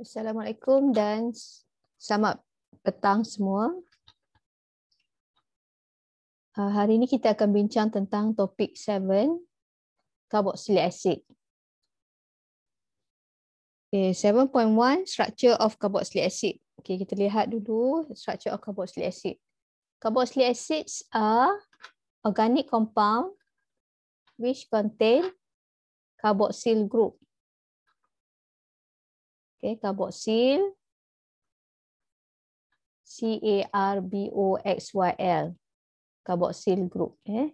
Assalamualaikum dan selamat petang semua. Ha, hari ini kita akan bincang tentang topik 7, carboxylic acid. Okay, 7.1, structure of carboxylic acid. Okay, kita lihat dulu structure of carboxylic acid. Carboxylic acids are organic compound which contain carboxyl group. Okay, carboxyl. C-A-R-B-O-X-Y-L. Carboxyl group. Eh.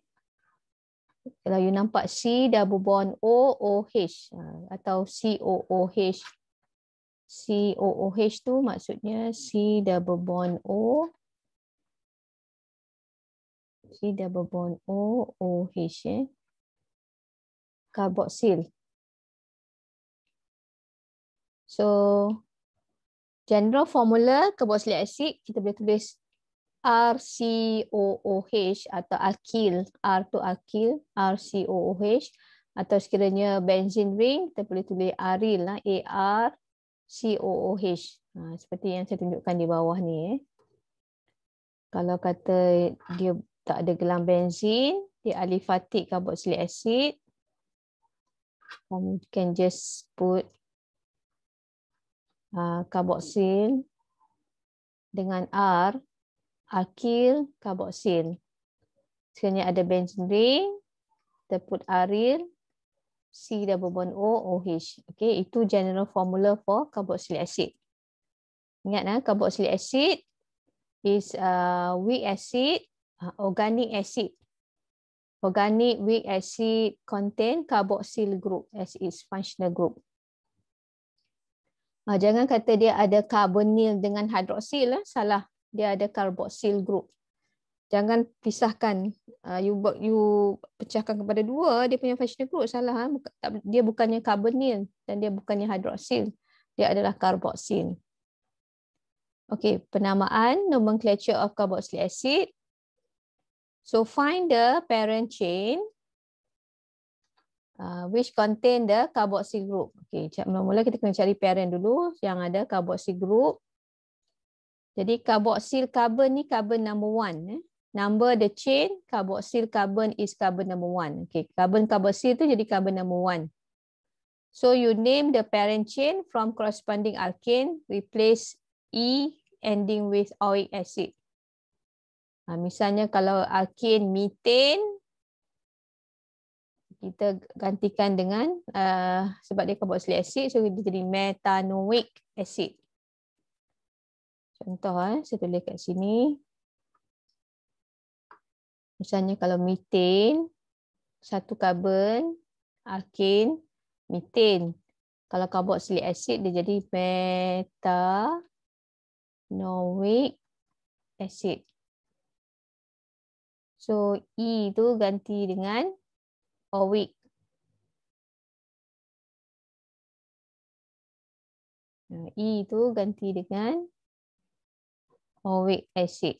Kalau you nampak C double bond O-O-H. Atau C-O-O-H. C-O-O-H tu maksudnya C double bond O. C double bond O-O-H. Eh. Carboxyl. So general formula carboxylic acid kita boleh tulis RCOOH atau alkil R tu alkil RCOOH atau sekiranya benzene ring kita boleh tulis aryl lah AR COOH ha, seperti yang saya tunjukkan di bawah ni eh. kalau kata dia tak ada gelang benzin dia alifatik carboxylic acid or can just put karboksil ah, dengan R akil karboksil. Sekiranya ada benzen ring, terput aril, C double bond O, OH. Okay, itu general formula for carboxylic acid. Ingat, ha, carboxylic acid is a ah, weak acid, organic acid. Organic weak acid contain carboxyl group as its functional group. Uh, jangan kata dia ada karbonil dengan hidroksil Eh? Salah. Dia ada karboksil group. Jangan pisahkan. Uh, you, you pecahkan kepada dua. Dia punya functional group. Salah. Eh? Dia bukannya karbonil Dan dia bukannya hidroksil Dia adalah karboksil. Okay. Penamaan. Nomenclature of carboxylic acid. So find the parent chain uh, which contain the carboxy group. Okay, mula-mula kita kena cari parent dulu yang ada carboxy group. Jadi carboxyl carbon ni carbon number one. Eh. Number the chain, carboxyl carbon is carbon number one. Okay. Carbon carboxyl tu jadi carbon number one. So you name the parent chain from corresponding alkane, replace E ending with oic acid. Ha, misalnya kalau alkane methane, kita gantikan dengan uh, sebab dia carboxylic acid so dia jadi metanoic acid. Contoh eh saya tulis kat sini. Misalnya kalau metan satu karbon alkin metan. Kalau carboxylic acid dia jadi noic acid. So E tu ganti dengan or weak? Nah, e itu ganti dengan oic acid.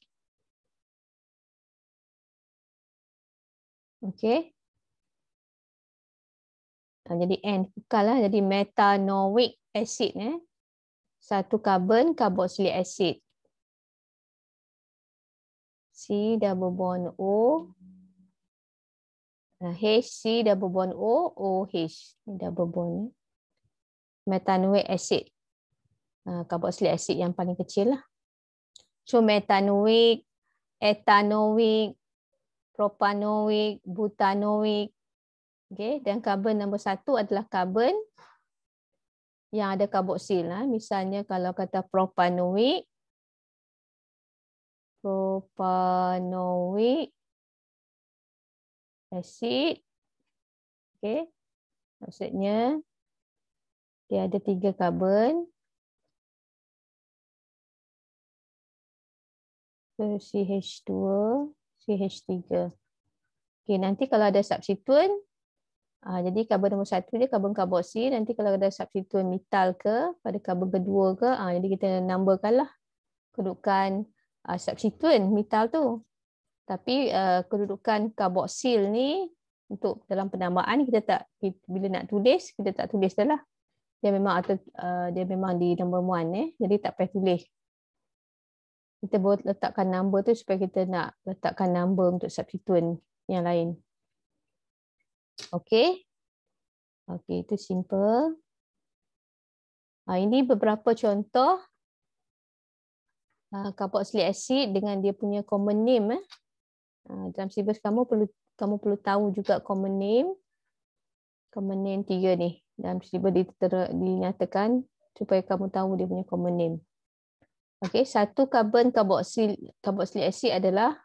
Okay, Nah, jadi N tukarlah jadi metanoic acid eh. Satu karbon carboxylic acid. C double bond O Uh, H, C, double bond O, O, H. Double bond. Eh. metanoic acid. Uh, carboxylic acid yang paling kecil lah. So, metanoic, etanoic, propanoic, butanoic. Okay. Dan carbon nombor satu adalah carbon yang ada carboxyl. Lah. Misalnya kalau kata propanoic, propanoic, asid. Okey. Maksudnya dia ada tiga karbon. CH2, CH3. Okey, nanti kalau ada substituen ah, jadi karbon nombor satu dia karbon karboksi. Nanti kalau ada substituen metal ke pada karbon kedua ke, ah, jadi kita lah kedudukan ah, substituen metal tu tapi uh, kedudukan karboksil ni untuk dalam penambahan kita tak kita, bila nak tulis kita tak tulis dahlah dia memang atau uh, eh, dia memang di nombor 1 eh jadi tak payah tulis kita boleh letakkan number tu supaya kita nak letakkan number untuk substituen yang lain okey okey itu simple uh, ini beberapa contoh uh, ah, carboxylic acid dengan dia punya common name eh dalam ha, syllabus kamu perlu kamu perlu tahu juga common name common name tiga ni dalam syllabus ditera, dinyatakan supaya kamu tahu dia punya common name okey satu carbon karboksil karboksil asid adalah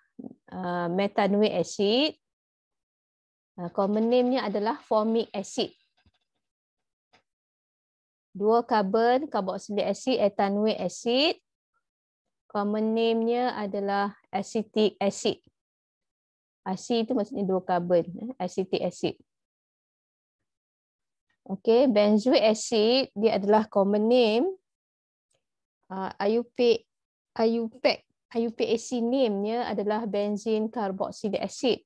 uh, ha, methanoic acid uh, common name-nya adalah formic acid dua carbon carboxylic asid ethanoic acid common name-nya adalah acetic acid AC itu maksudnya dua karbon, eh, acetic acid. Okey, benzoic acid dia adalah common name IUPAC ah, IUPAC name-nya adalah benzene carboxylic acid.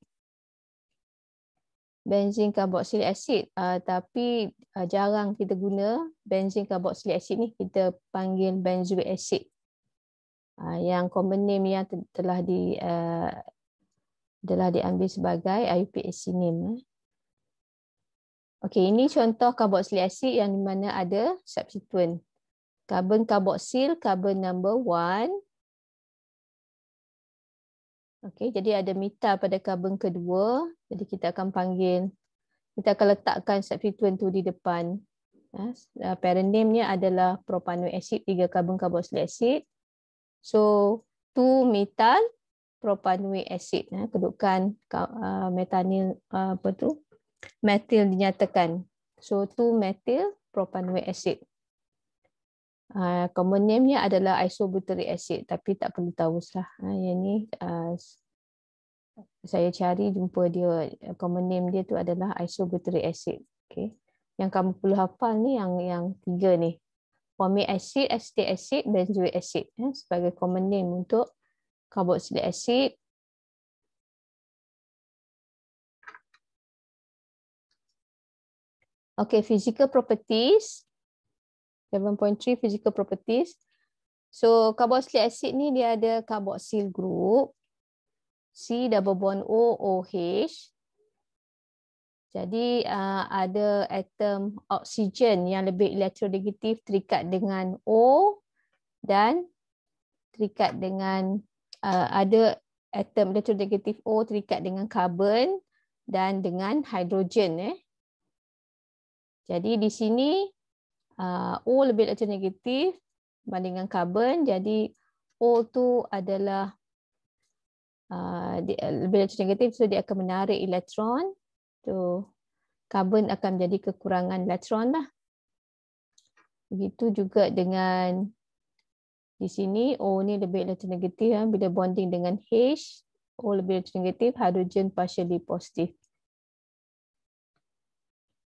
Benzene carboxylic acid uh, tapi uh, jarang kita guna benzene carboxylic acid ni kita panggil benzoic acid. Uh, yang common name yang telah di uh, adalah diambil sebagai IUPAC name. Eh. Okey, ini contoh karboksil asid yang di mana ada substituen. Karbon karboksil, carbon number one. Okey, jadi ada meta pada carbon kedua. Jadi kita akan panggil, kita akan letakkan substituent tu di depan. Ya, parent name ni adalah propanoic acid, tiga carbon karboksil asid. So, two metal propanoic acid eh, kedudukan uh, metanil uh, apa tu metil dinyatakan so 2 methyl propanoic acid uh, common name nya adalah isobutyric acid tapi tak perlu tahu lah uh, yang ni uh, saya cari jumpa dia common name dia tu adalah isobutyric acid okey yang kamu perlu hafal ni yang yang tiga ni formic acid acetic acid benzoic acid eh, sebagai common name untuk carboxylic acid. Okay, physical properties. 7.3 physical properties. So, carboxylic acid ni dia ada carboxyl group. C double bond O, O H. Jadi, uh, ada atom oksigen yang lebih elektronegatif terikat dengan O dan terikat dengan Uh, ada atom elektron negatif O terikat dengan karbon dan dengan hidrogen. Eh. Jadi di sini uh, O lebih elektron negatif berbanding karbon. Jadi O tu adalah uh, dia, uh, lebih elektron negatif so dia akan menarik elektron. So, karbon akan menjadi kekurangan elektron lah. Begitu juga dengan di sini O ni lebih negatif, ya. Eh. bila bonding dengan H, O lebih negatif, hidrogen partially positif.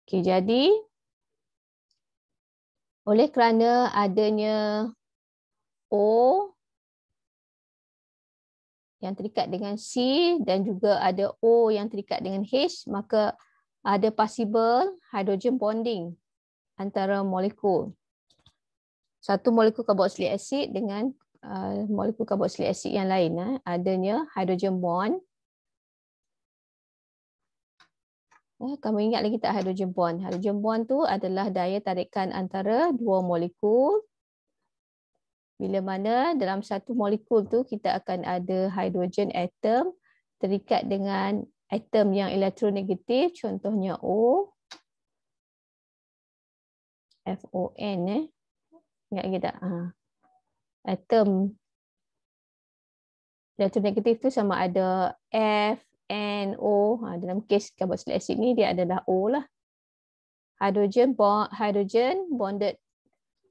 Okay, jadi oleh kerana adanya O yang terikat dengan C dan juga ada O yang terikat dengan H, maka ada possible hydrogen bonding antara molekul satu molekul carboxylic acid dengan uh, molekul carboxylic acid yang lain eh, adanya hidrogen bond. Eh, kamu ingat lagi tak hidrogen bond? Hidrogen bond tu adalah daya tarikan antara dua molekul. Bila mana dalam satu molekul tu kita akan ada hidrogen atom terikat dengan atom yang elektron negatif, contohnya O FON eh Ingat ke tak? Ha. Ah. Term. Datum negatif tu sama ada F, N, O. Ha. Dalam kes carboxylic acid ni dia adalah O lah. Hydrogen, bond, hydrogen bonded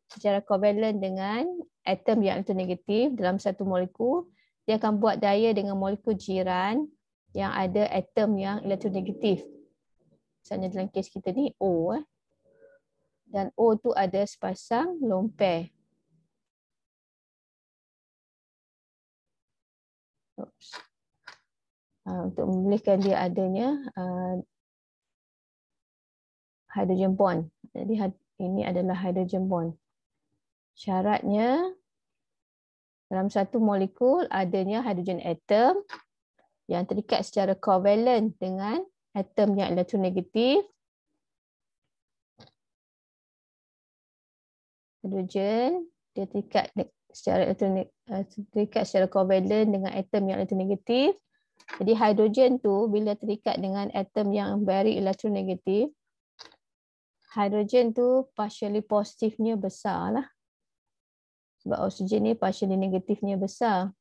secara covalent dengan atom yang itu negatif dalam satu molekul. Dia akan buat daya dengan molekul jiran yang ada atom yang elektronegatif. Misalnya dalam kes kita ni O. Eh dan O tu ada sepasang lompeh. Uh, untuk membolehkan dia adanya uh, hydrogen bond. Jadi ini adalah hidrogen bond. Syaratnya dalam satu molekul adanya hidrogen atom yang terikat secara kovalen dengan atom yang elektronegatif hidrogen dia terikat secara elektronik eh, terikat secara covalent dengan atom yang elektronegatif jadi hidrogen tu bila terikat dengan atom yang beri elektronegatif hidrogen tu partially positifnya besarlah sebab oksigen ni partially negatifnya besar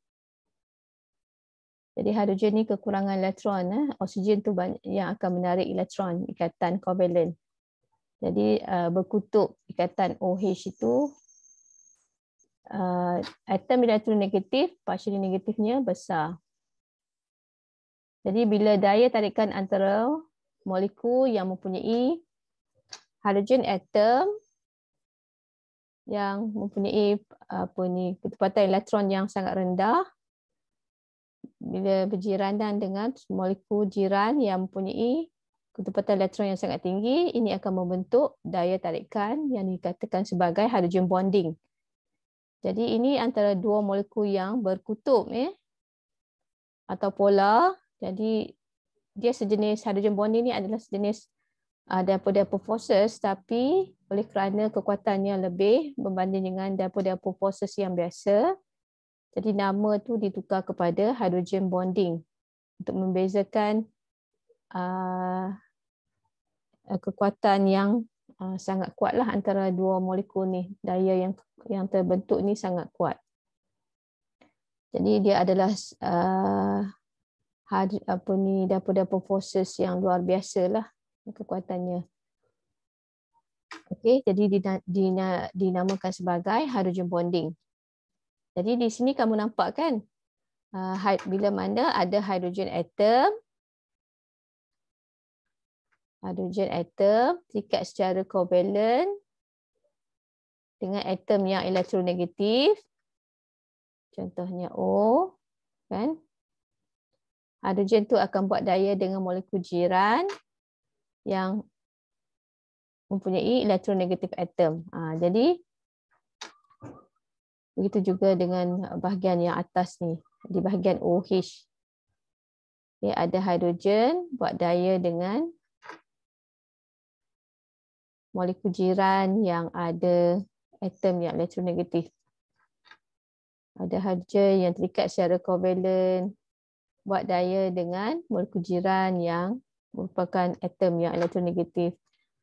jadi hidrogen ni kekurangan elektron eh oksigen tu banyak yang akan menarik elektron ikatan covalent jadi uh, berkutub ikatan OH itu uh, atom bilateral negatif, partially negatifnya besar. Jadi bila daya tarikan antara molekul yang mempunyai halogen atom yang mempunyai uh, apa ni ketepatan elektron yang sangat rendah bila berjiranan dengan molekul jiran yang mempunyai ketepatan elektron yang sangat tinggi ini akan membentuk daya tarikan yang dikatakan sebagai hydrogen bonding. Jadi ini antara dua molekul yang berkutub Eh, atau pola. Jadi dia sejenis hydrogen bonding ini adalah sejenis uh, daripada forces tapi oleh kerana kekuatannya lebih berbanding dengan daripada forces yang biasa. Jadi nama tu ditukar kepada hydrogen bonding untuk membezakan uh, Eh, kekuatan yang eh, sangat kuatlah antara dua molekul ni daya yang yang terbentuk ni sangat kuat. Jadi dia adalah eh, apa ni dapur-dapur forces yang luar biasa lah kekuatannya. Okey, jadi dinamakan sebagai hydrogen bonding. Jadi di sini kamu nampak kan bila mana ada hydrogen atom hidrogen atom terikat secara covalent dengan atom yang elektronegatif contohnya O kan hidrogen tu akan buat daya dengan molekul jiran yang mempunyai elektronegatif atom ha, jadi begitu juga dengan bahagian yang atas ni di bahagian OH ya ada hidrogen buat daya dengan molekul jiran yang ada atom yang elektronegatif. Ada hydrogen yang terikat secara kovalen buat daya dengan molekul jiran yang merupakan atom yang elektronegatif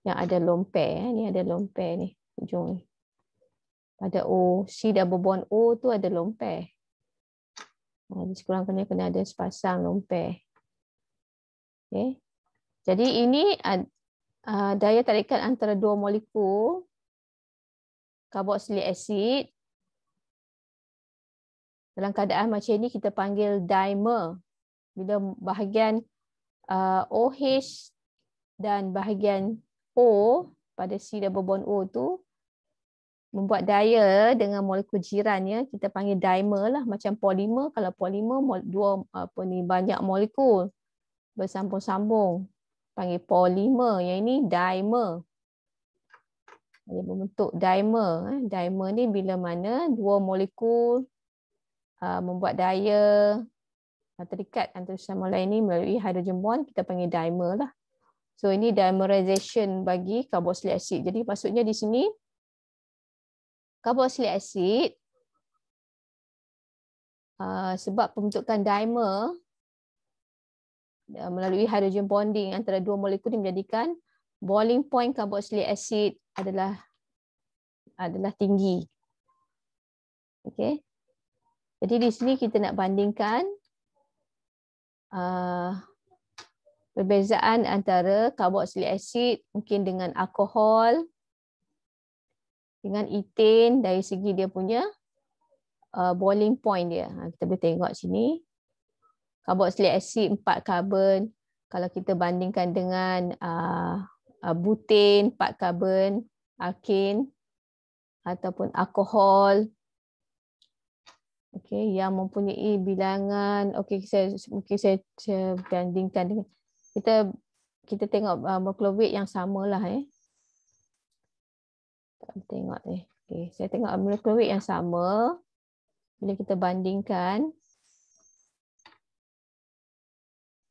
yang ada lone pair eh. ada lone pair ni hujung ni. Pada O, C double bond O tu ada lone pair. Ha, sekurang-kurangnya kena ada sepasang lone Okay. Jadi ini Ah, daya tarikan antara dua molekul karboksilik asid dalam keadaan macam ni kita panggil dimer bila bahagian uh, OH dan bahagian O pada C double bond O tu membuat daya dengan molekul jirannya kita panggil dimer lah macam polimer kalau polimer dua apa ni banyak molekul bersambung-sambung panggil polimer. Yang ini dimer. Dia membentuk dimer. Eh. Dimer ni bila mana dua molekul uh, membuat daya uh, terikat antara sama lain ni melalui hydrogen bond kita panggil dimer lah. So ini dimerization bagi carboxylic acid. Jadi maksudnya di sini carboxylic acid uh, sebab pembentukan dimer Uh, melalui hydrogen bonding antara dua molekul ini menjadikan boiling point carboxylic acid adalah adalah tinggi. Okey. Jadi di sini kita nak bandingkan uh, perbezaan antara carboxylic acid mungkin dengan alkohol dengan etin dari segi dia punya uh, boiling point dia. Ha, kita boleh tengok sini karboksilik asid 4 karbon kalau kita bandingkan dengan uh, ah, ah, butin 4 karbon alkin ataupun alkohol okey yang mempunyai bilangan okey saya mungkin saya bandingkan dengan kita kita tengok uh, ah, mercloviate yang samalah eh tengok eh okey saya tengok mercloviate yang sama bila kita bandingkan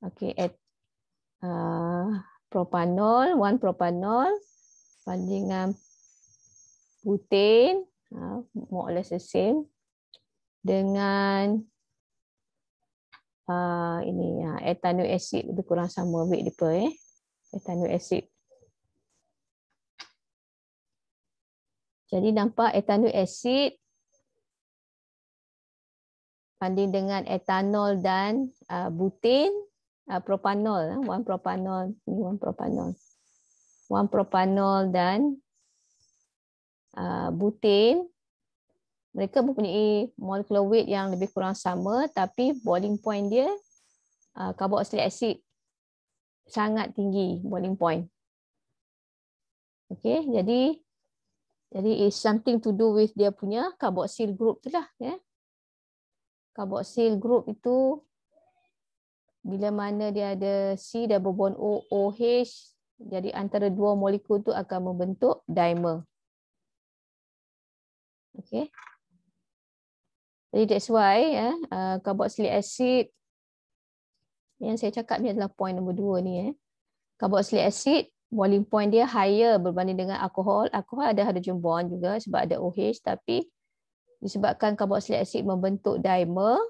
Okay, at uh, propanol, one propanol bandingan dengan butane, uh, more or less the same dengan uh, ini uh, ethanoic acid lebih kurang sama weight dia eh. Ethanoic acid. Jadi nampak ethanoic acid banding dengan etanol dan uh, butane uh, propanol, uh, one propanol, ni one propanol, one propanol dan uh, butil. Mereka mempunyai molecular weight yang lebih kurang sama, tapi boiling point dia uh, ah, carboxylic acid sangat tinggi boiling point. Okay, jadi jadi is something to do with dia punya carboxyl group tu lah. Yeah. Carboxyl group itu bila mana dia ada C double bond O OH jadi antara dua molekul tu akan membentuk dimer. Okey. Jadi that's why ya, eh uh, carboxylic acid yang saya cakap ni adalah point nombor dua ni eh. Ya. Carboxylic acid boiling point dia higher berbanding dengan alkohol. Alkohol ada ada bond juga sebab ada OH tapi disebabkan carboxylic acid membentuk dimer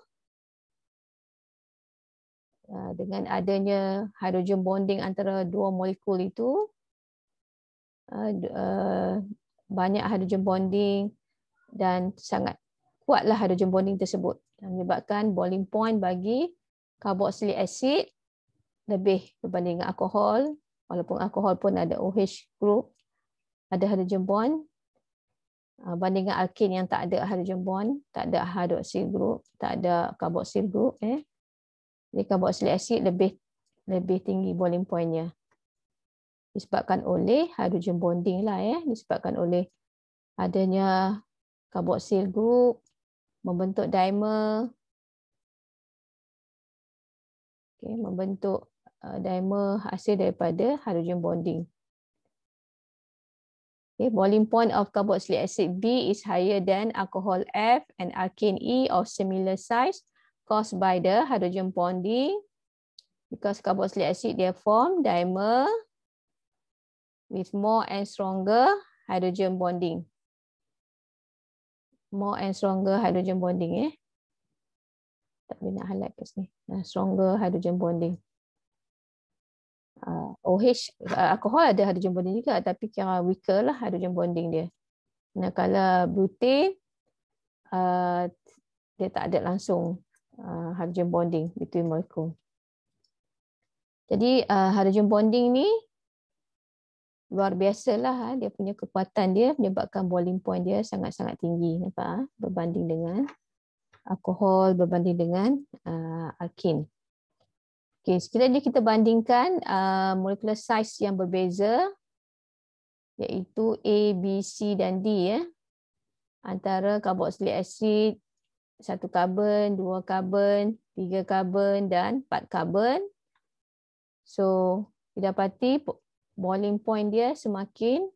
Uh, dengan adanya hydrogen bonding antara dua molekul itu uh, uh, banyak hydrogen bonding dan sangat kuatlah hydrogen bonding tersebut menyebabkan boiling point bagi carboxylic acid lebih berbanding dengan alkohol walaupun alkohol pun ada OH group ada hydrogen bond banding dengan alkin yang tak ada hydrogen bond tak ada hydroxyl group tak ada carboxyl group eh jadi karboksilik asid lebih lebih tinggi boiling pointnya. Disebabkan oleh hydrogen bonding lah ya, disebabkan oleh adanya karboksil group membentuk dimer. Okay, membentuk uh, dimer hasil daripada hydrogen bonding. Okay, boiling point of carboxylic acid B is higher than alcohol F and alkene E of similar size caused by the hydrogen bonding because carboxylic acid they form dimer with more and stronger hydrogen bonding more and stronger hydrogen bonding eh tak boleh nak highlight ke sini stronger hydrogen bonding uh, OH alcohol ada hydrogen bonding juga tapi kira weaker lah hydrogen bonding dia nah kalau butane uh, dia tak ada langsung uh, hydrogen bonding between molekul. Jadi uh, hydrogen bonding ni luar biasalah uh, dia punya kekuatan dia menyebabkan boiling point dia sangat-sangat tinggi nampak uh, berbanding dengan alkohol berbanding dengan uh, alkin. Okey, sekiranya kita bandingkan uh, molecular size yang berbeza iaitu A, B, C dan D ya. Eh, antara carboxylic acid, satu karbon, dua karbon, tiga karbon dan empat karbon. So, didapati boiling point dia semakin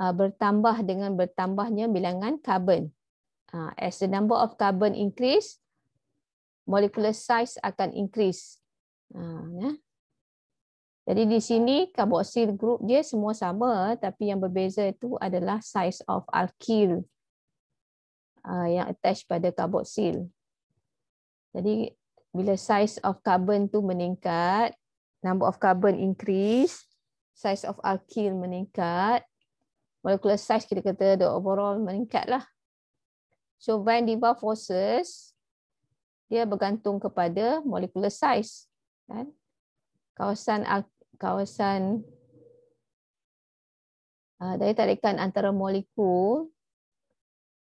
uh, bertambah dengan bertambahnya bilangan karbon. Uh, as the number of carbon increase, molecular size akan increase. Uh, yeah. Jadi di sini carboxyl group dia semua sama tapi yang berbeza itu adalah size of alkyl. Uh, yang attach pada karboksil. Jadi bila size of carbon tu meningkat, number of carbon increase, size of alkyl meningkat, molecular size kita kata the overall lah. So van der Waals forces dia bergantung kepada molecular size kan? Kawasan kawasan uh, daya tarikan antara molekul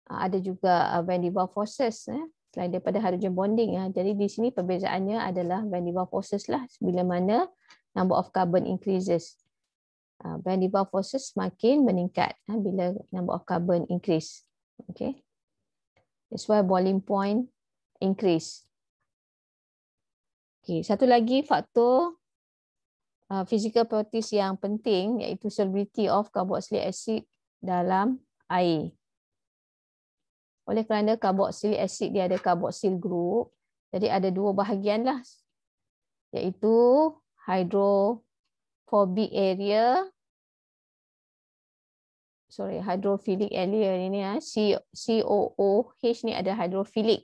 Ah, ada juga ah, van der Waals forces eh, selain daripada hydrogen bonding ah. jadi di sini perbezaannya adalah van der Waals forces lah bila mana number of carbon increases van der Waals forces semakin meningkat bila number of carbon increase okey that's why boiling point increase okey satu lagi faktor physical properties yang penting iaitu solubility of carboxylic acid dalam air oleh kerana karboksil asid dia ada karboksil group. Jadi ada dua bahagian lah Iaitu hydrophobic area. Sorry, hydrophilic area ini ya. Ah. COOH ni ada hydrophilic.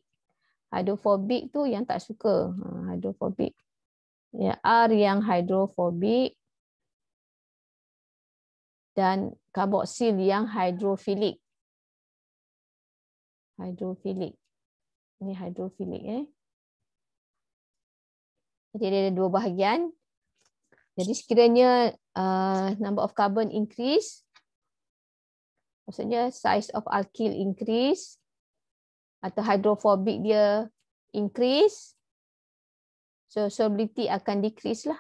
Hydrophobic tu yang tak suka. Ha, hydrophobic. Ya, R yang hydrophobic dan karboksil yang hidrofilik hydrophilic. Ini hydrophilic eh. Jadi dia ada dua bahagian. Jadi sekiranya uh, number of carbon increase maksudnya size of alkyl increase atau hydrophobic dia increase so solubility akan decrease lah.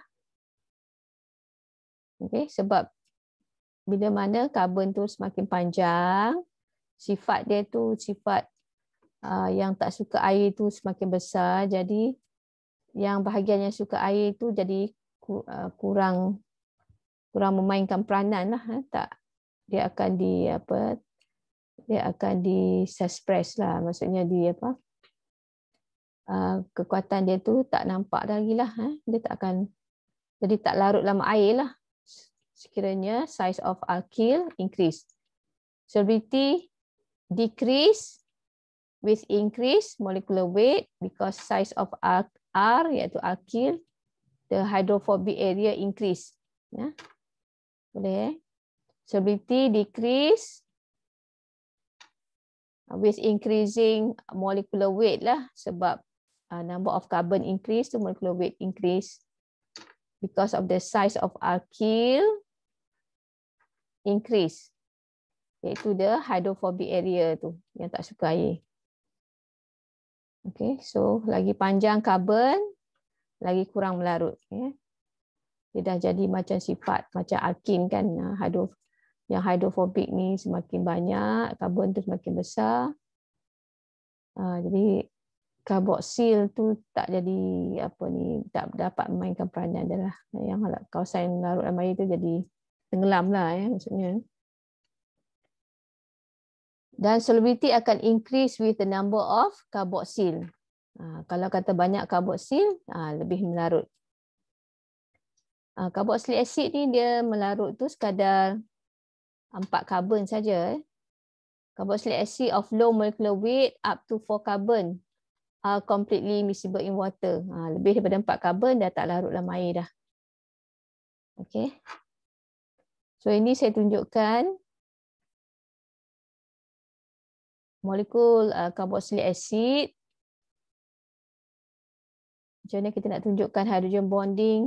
Okey sebab bila mana karbon tu semakin panjang sifat dia tu sifat uh, yang tak suka air tu semakin besar jadi yang bahagian yang suka air tu jadi uh, kurang kurang memainkan peranan lah eh, tak dia akan di apa dia akan di suppress lah maksudnya di apa uh, kekuatan dia tu tak nampak lagi lah eh. dia tak akan jadi tak larut dalam air lah sekiranya size of alkyl increase solubility decrease with increase molecular weight because size of R iaitu alkyl the hydrophobic area increase ya boleh eh? solubility decrease with increasing molecular weight lah sebab uh, number of carbon increase to molecular weight increase because of the size of alkyl increase iaitu the hydrophobic area tu yang tak suka air. Okay, so lagi panjang karbon, lagi kurang melarut. Okay. Ya. Dia dah jadi macam sifat, macam alkin kan, hydrof yang hydrophobic ni semakin banyak, karbon tu semakin besar. Uh, jadi karboksil tu tak jadi apa ni tak dapat memainkan perannya adalah yang kalau kawasan larut dalam air tu jadi tenggelam lah ya maksudnya dan solubility akan increase with the number of carboxyl. Ha, kalau kata banyak carboxyl, ha, lebih melarut. Carboxylic ha, acid ni dia melarut tu sekadar 4 carbon saja. Carboxylic eh. acid of low molecular weight up to 4 carbon are completely miscible in water. Lebih daripada 4 carbon dah tak larut dalam air dah. Okay. So ini saya tunjukkan molekul uh, carboxylic acid. Macam mana kita nak tunjukkan hydrogen bonding.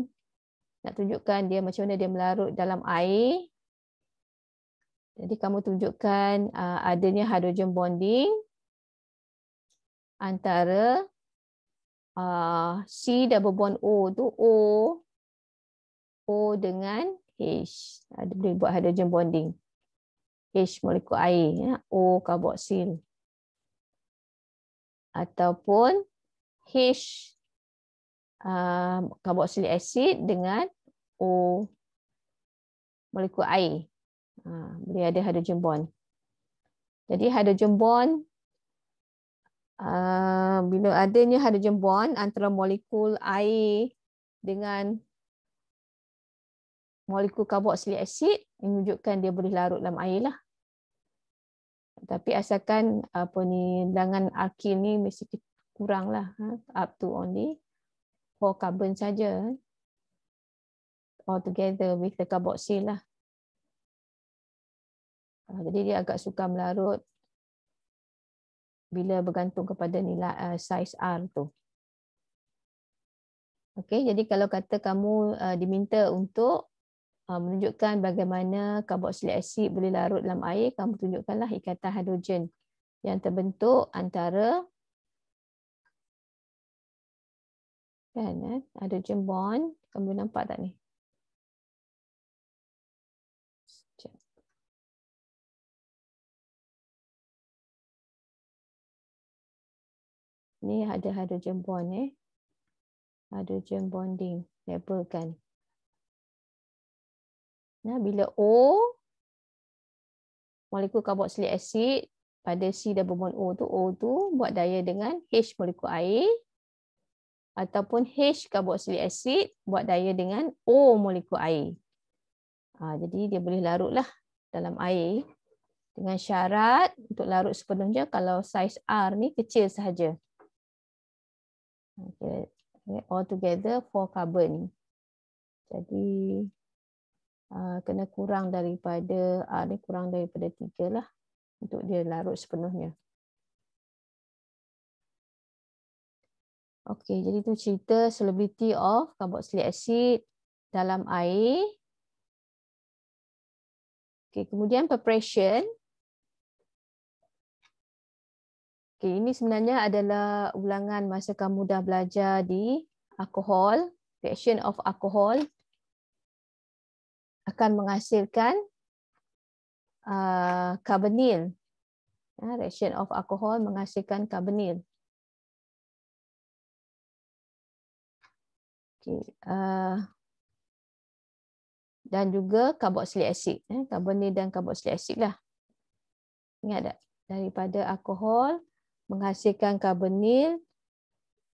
Nak tunjukkan dia macam mana dia melarut dalam air. Jadi kamu tunjukkan uh, adanya hydrogen bonding antara uh, C double bond O tu O O dengan H. ada Dia buat hydrogen bonding. H molekul air ya O karboksil ataupun H uh, um, karboksilik asid dengan O molekul air ha boleh ada hydrogen bond jadi hydrogen bond uh, bila adanya hydrogen bond antara molekul air dengan molekul karboksilik asid menunjukkan dia boleh larut dalam air lah tapi asalkan apa ni dengan alkil ni mesti kurang kuranglah ha? up to only four carbon saja ha? all together with the carboxyl lah. Ha, jadi dia agak suka melarut bila bergantung kepada nilai uh, eh, size R tu. Okay, jadi kalau kata kamu uh, diminta untuk Ah, menunjukkan bagaimana karboksilik asid boleh larut dalam air, kamu tunjukkanlah ikatan hidrogen yang terbentuk antara kan, eh, hidrogen bond. Kamu boleh nampak tak ni? Ni ada hidrogen bond eh. Hidrogen bonding. Label kan. Nah, ya, bila O molekul karboksilik asid pada C double bond O tu O tu buat daya dengan H molekul air ataupun H karboksilik asid buat daya dengan O molekul air. Ha, jadi dia boleh larut lah dalam air dengan syarat untuk larut sepenuhnya kalau saiz R ni kecil sahaja. Okay. All together for carbon. Jadi Ah, kena kurang daripada uh, ah, ni kurang daripada tiga lah untuk dia larut sepenuhnya. Okey, jadi itu cerita solubility of carboxylic acid dalam air. Okey, kemudian preparation. Okey, ini sebenarnya adalah ulangan masa kamu dah belajar di alkohol, reaction of alcohol akan menghasilkan uh, karbonil. Ya, Reaction of alcohol menghasilkan karbonil. Okay. Uh, dan juga karboksilik asid. Ya, karbonil dan karboksilik asid. Lah. Ingat tak? Daripada alkohol menghasilkan karbonil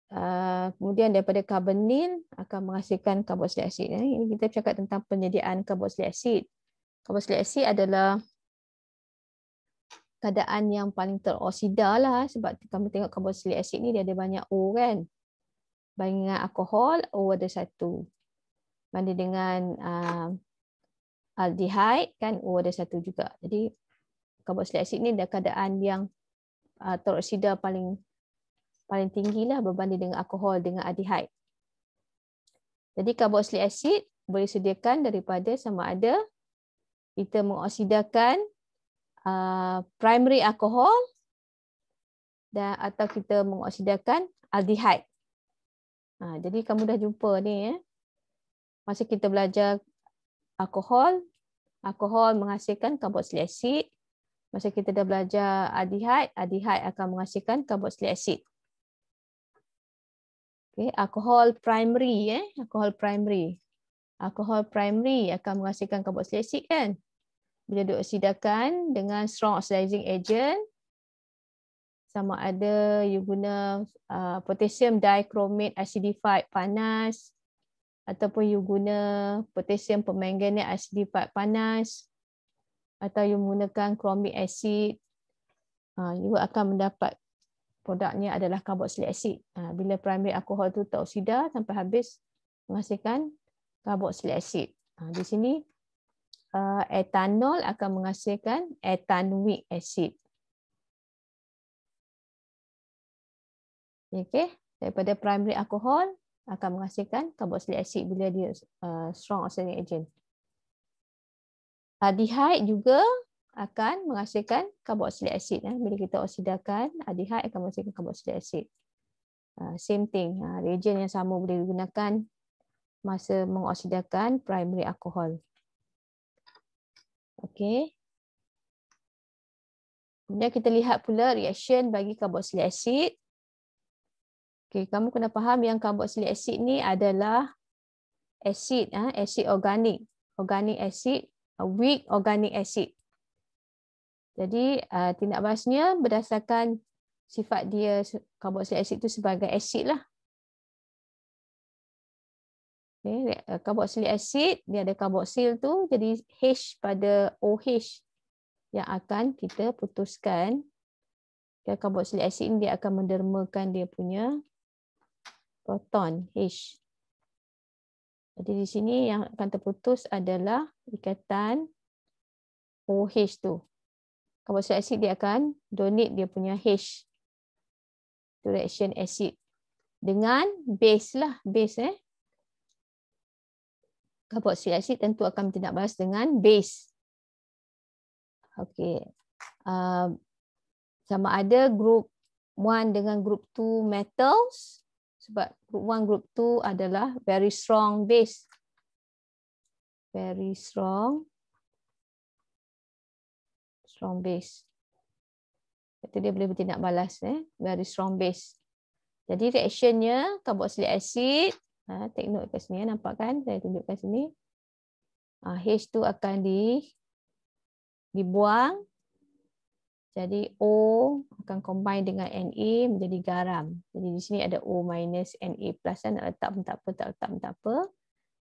Ah, kemudian daripada karbonil akan menghasilkan karbosilik asid. Eh, ini kita bercakap tentang penyediaan karbosilik asid. Karbosilik asid adalah keadaan yang paling teroksida lah sebab kami tengok karbosilik asid ni dia ada banyak O kan. Banding alkohol, O ada satu. Banding dengan uh, aldehyde, kan O ada satu juga. Jadi karbosilik asid ni dia keadaan yang uh, teroksida paling paling tinggi lah berbanding dengan alkohol dengan aldehyde. Jadi carboxylic acid boleh sediakan daripada sama ada kita mengoksidakan uh, primary alkohol dan atau kita mengoksidakan aldehyde. Ha, jadi kamu dah jumpa ni ya. Eh? Masa kita belajar alkohol, alkohol menghasilkan carboxylic acid. Masa kita dah belajar aldehyde, aldehyde akan menghasilkan carboxylic acid. Okay, alcohol primary eh, alkohol primary. alkohol primary akan menghasilkan karbon silisik kan? Bila dioksidakan dengan strong oxidizing agent sama ada you guna uh, potassium dichromate acidified panas ataupun you guna potassium permanganate acidified panas atau you menggunakan chromic acid uh, you akan mendapat produknya adalah carboxylic acid. Ha, bila primary alcohol itu toksida sampai habis menghasilkan carboxylic acid. Ha, di sini, uh, etanol akan menghasilkan etanoic acid. Okay. Daripada primary alcohol akan menghasilkan carboxylic acid bila dia uh, strong oxidizing agent. Aldehyde juga akan menghasilkan carboxylic acid. Eh. Bila kita oksidakan aldehyde akan menghasilkan carboxylic acid. Ah, same thing, ah, Reagen yang sama boleh digunakan masa mengoksidakan primary alcohol. Okay. Kemudian kita lihat pula reaction bagi carboxylic acid. Okay, kamu kena faham yang carboxylic acid ni adalah asid. Ah, asid organik, organik asid, weak organik asid. Jadi uh, tindak balasnya berdasarkan sifat dia carboxylic asid itu sebagai asid lah. Okay. Carboxylic uh, acid, dia ada karboksil tu, jadi H pada OH yang akan kita putuskan. Okay. Carboxylic acid ini dia akan mendermakan dia punya proton H. Jadi di sini yang akan terputus adalah ikatan OH tu carboxylic acid dia akan donate dia punya H reaction acid dengan base lah base eh carboxylic acid tentu akan tidak balas dengan base okey uh, sama ada group 1 dengan group 2 metals sebab group 1 group 2 adalah very strong base very strong strong base. Kata dia boleh bertindak balas eh very strong base. Jadi reaksinya carboxylic acid, ha take note kat sini eh, nampak kan saya tunjukkan sini. H2 ha, akan di dibuang. Jadi O akan combine dengan Na menjadi garam. Jadi di sini ada O minus Na plus kan letak pun tak apa, tak letak pun tak apa.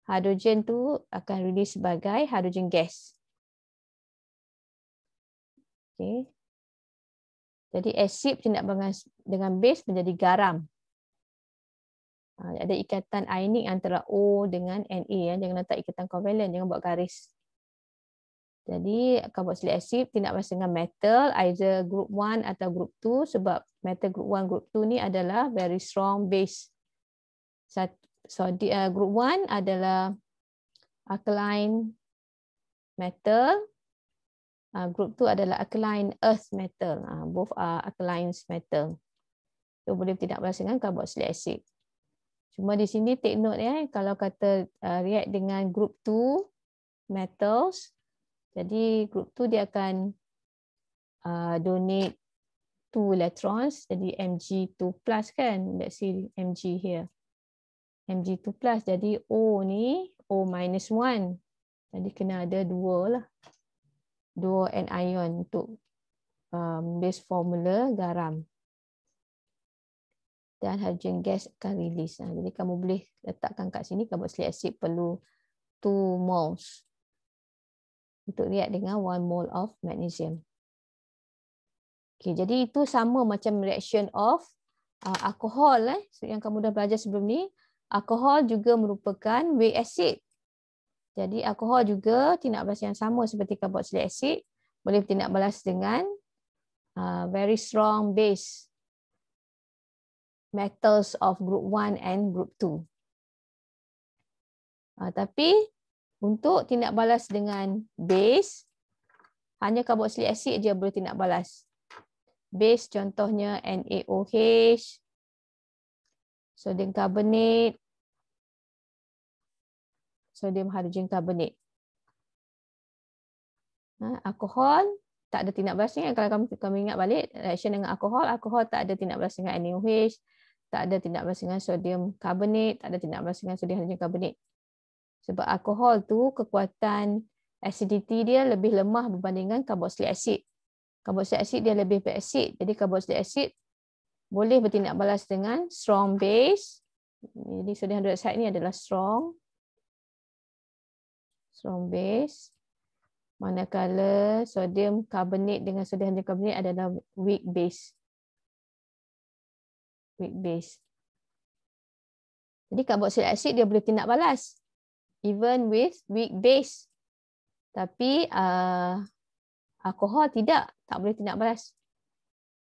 Hidrogen tu akan release sebagai hidrogen gas. Okey. Jadi asid bercinak dengan base menjadi garam. Ha, ada ikatan ionik antara O dengan Na ya. Jangan letak ikatan covalent, jangan buat garis. Jadi kalau carboxylic acid bercinak dengan metal either group 1 atau group 2 sebab metal group 1 group 2 ni adalah very strong base. So uh, group 1 adalah alkaline metal uh, group tu adalah alkaline earth metal. Uh, both are alkaline metal. Tu so, boleh tidak berhasil dengan carboxylic acid. Cuma di sini take note ya, eh, kalau kata uh, react dengan group 2 metals, jadi group tu dia akan uh, donate 2 electrons, jadi Mg2 plus kan, let's see Mg here. Mg2 plus, jadi O ni O minus one, jadi kena ada dua lah. 2 anion untuk um, base formula garam. Dan hydrogen gas akan release. Ha, jadi kamu boleh letakkan kat sini carbon silic acid perlu 2 moles untuk react dengan 1 mole of magnesium. Okay, jadi itu sama macam reaction of uh, alkohol eh, yang kamu dah belajar sebelum ni. Alkohol juga merupakan weak acid. Jadi alkohol juga tindak balas yang sama seperti carboxylic acid boleh tindak balas dengan uh, very strong base metals of group 1 and group 2. Uh, tapi untuk tindak balas dengan base hanya carboxylic acid dia boleh tindak balas. Base contohnya NaOH, sodium carbonate, sodium hydrogen carbonate. Ha, alkohol tak ada tindak balas dengan kalau kamu, kamu ingat balik reaction dengan alkohol, alkohol tak ada tindak balas dengan NaOH, tak ada tindak balas dengan sodium carbonate, tak ada tindak balas dengan sodium hydrogen carbonate. Sebab alkohol tu kekuatan acidity dia lebih lemah berbanding dengan carboxylic acid. Carboxylic acid dia lebih basic. Jadi carboxylic acid boleh bertindak balas dengan strong base. Jadi sodium hydroxide ni adalah strong strong base. Manakala sodium carbonate dengan sodium hydrogen karbonat adalah weak base. Weak base. Jadi carboxylic acid dia boleh tindak balas even with weak base. Tapi uh, alkohol tidak, tak boleh tindak balas.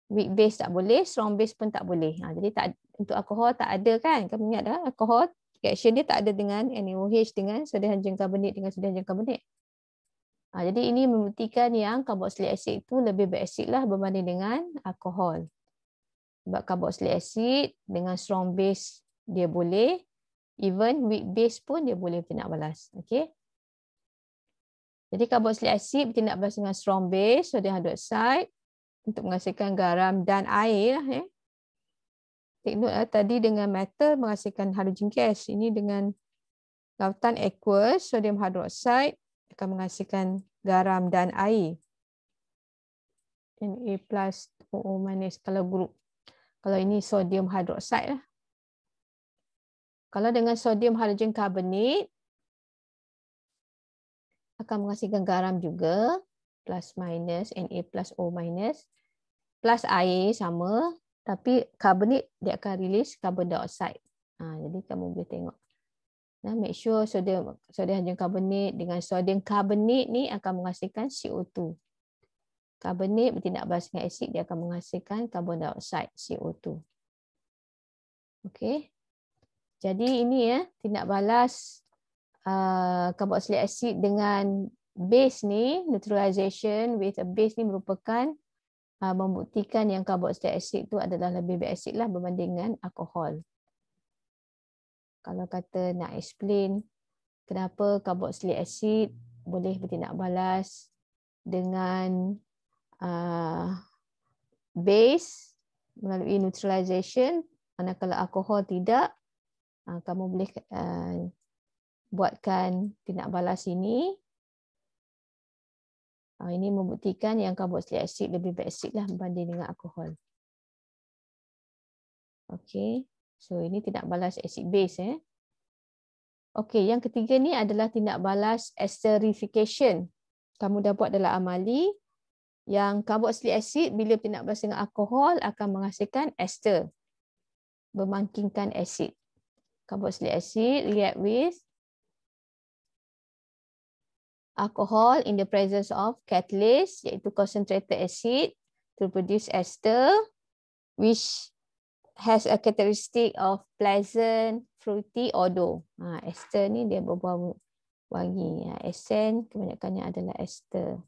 Weak base tak boleh, strong base pun tak boleh. Ha, jadi tak untuk alkohol tak ada kan? Kamu ingat dah alkohol reaction dia tak ada dengan NaOH dengan sodium zinc carbonate dengan sodium zinc carbonate. Ha, jadi ini membuktikan yang carboxylic acid itu lebih basiclah berbanding dengan alkohol. Sebab carboxylic acid dengan strong base dia boleh even weak base pun dia boleh bertindak balas. Okay. Jadi carboxylic acid bertindak balas dengan strong base sodium hydroxide untuk menghasilkan garam dan air lah, eh. Take note, eh, tadi dengan metal menghasilkan hydrogen gas. Ini dengan lautan aqueous, sodium hydroxide akan menghasilkan garam dan air. Na plus OO minus kalau grup. Kalau ini sodium hydroxide. Eh. Kalau dengan sodium hydrogen carbonate, akan menghasilkan garam juga. Plus minus, Na plus O minus. Plus air sama, tapi carbonate dia akan release carbon dioxide. Ha, jadi kamu boleh tengok. Nah, make sure sodium sodium hanya carbonate dengan sodium carbonate ni akan menghasilkan CO2. Carbonate bertindak balas dengan asid dia akan menghasilkan carbon dioxide CO2. Okey. Jadi ini ya tindak balas carboxylic uh, asid dengan base ni neutralization with a base ni merupakan uh, membuktikan yang karbohidrat asid tu adalah lebih basic lah berbanding dengan alkohol. Kalau kata nak explain kenapa karbohidrat asid boleh bertindak balas dengan uh, base melalui neutralisation manakala alkohol tidak uh, kamu boleh uh, buatkan tindak balas ini Ah, ini membuktikan yang carboxylic acid lebih basic lah berbanding dengan alkohol. Okey. So ini tidak balas acid base eh. Okey, yang ketiga ni adalah tindak balas esterification. Kamu dah buat dalam amali yang carboxylic acid bila tindak balas dengan alkohol akan menghasilkan ester. Bermangkingkan asid. Carboxylic acid react with alcohol in the presence of catalyst iaitu concentrated acid to produce ester which has a characteristic of pleasant fruity odor. Ha, ester ni dia berbau wangi. Ha, esen kebanyakannya adalah ester.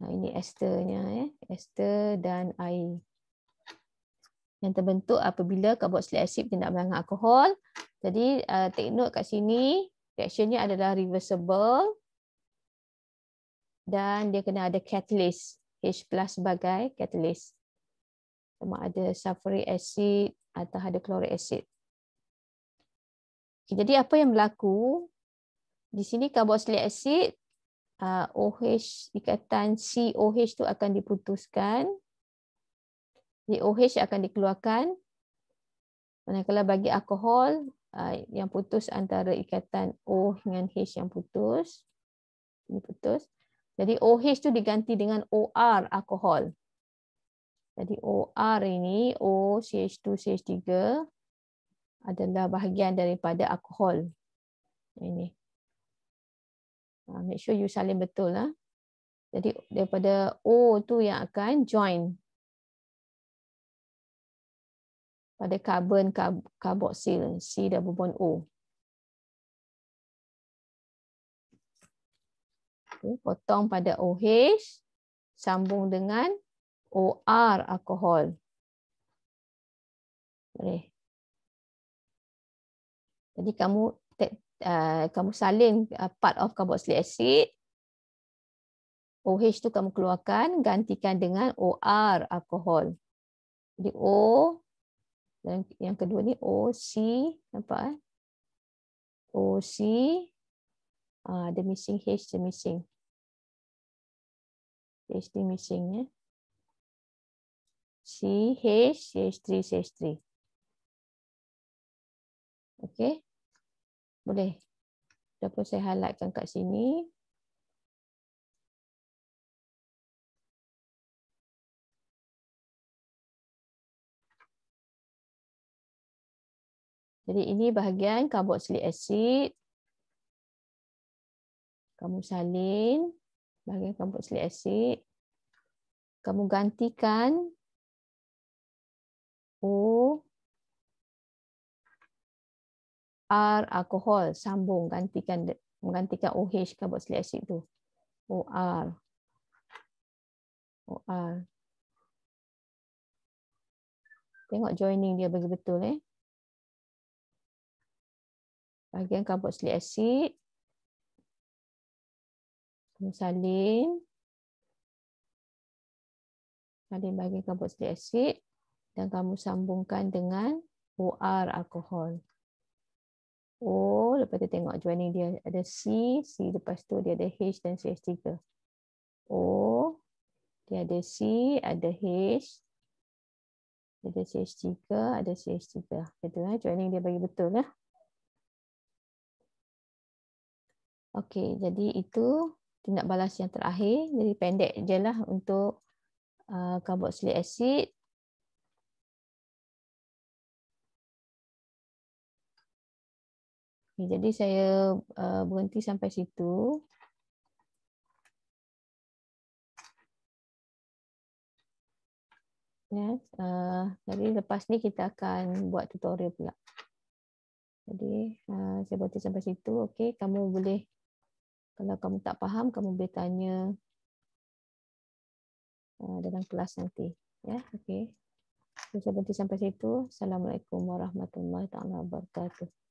Ha, ini esternya. Eh. Ester dan air. Yang terbentuk apabila carboxylic acid tidak melanggar alkohol. Jadi uh, take note kat sini reactionnya adalah reversible dan dia kena ada catalyst H plus sebagai catalyst sama ada sulfuric acid atau ada chloric acid. Okay, jadi apa yang berlaku di sini carboxylic acid OH ikatan COH tu akan diputuskan. Jadi OH akan dikeluarkan. Manakala bagi alkohol, Ah, yang putus antara ikatan O dengan H yang putus. Ini putus. Jadi OH tu diganti dengan OR alkohol. Jadi OR ini OCH2CH3 adalah bahagian daripada alkohol. Ini. Ah, make sure you salin betul lah. Jadi daripada O tu yang akan join pada karbon karboksil C double bond O. Okay, potong pada OH sambung dengan OR alkohol. Boleh. Jadi kamu uh, kamu salin uh, part of carboxylic acid OH tu kamu keluarkan gantikan dengan OR alkohol. Jadi O dan yang kedua ni OC nampak eh? OC ah the missing H the missing. H the missing Eh? C H H3 H3. Okay, Boleh. Dapat saya highlightkan kat sini. Jadi ini bahagian karboksilik asid, kamu salin, bahagian karboksilik asid, kamu gantikan O R alkohol sambung gantikan menggantikan OH karboksilik asid tu O R O R Tengok joining dia bagi betul eh bahagian karboksilik asid salin salin bahagian karboksilik asid dan kamu sambungkan dengan OR alkohol O lepas tu tengok joining dia ada C C lepas tu dia ada H dan CH3 O dia ada C ada H ada CH3 ada CH3 gitu lah joining dia bagi betul lah Okey, jadi itu tindak balas yang terakhir. Jadi pendek je lah untuk karboksilik uh, asid. Okay, jadi saya uh, berhenti sampai situ. Yes. Ya, uh, jadi lepas ni kita akan buat tutorial pula. Jadi uh, saya berhenti sampai situ. Okey, kamu boleh kalau kamu tak faham, kamu boleh tanya uh, dalam kelas nanti. Ya, okay. Saya berhenti sampai situ. Assalamualaikum warahmatullahi taala wabarakatuh.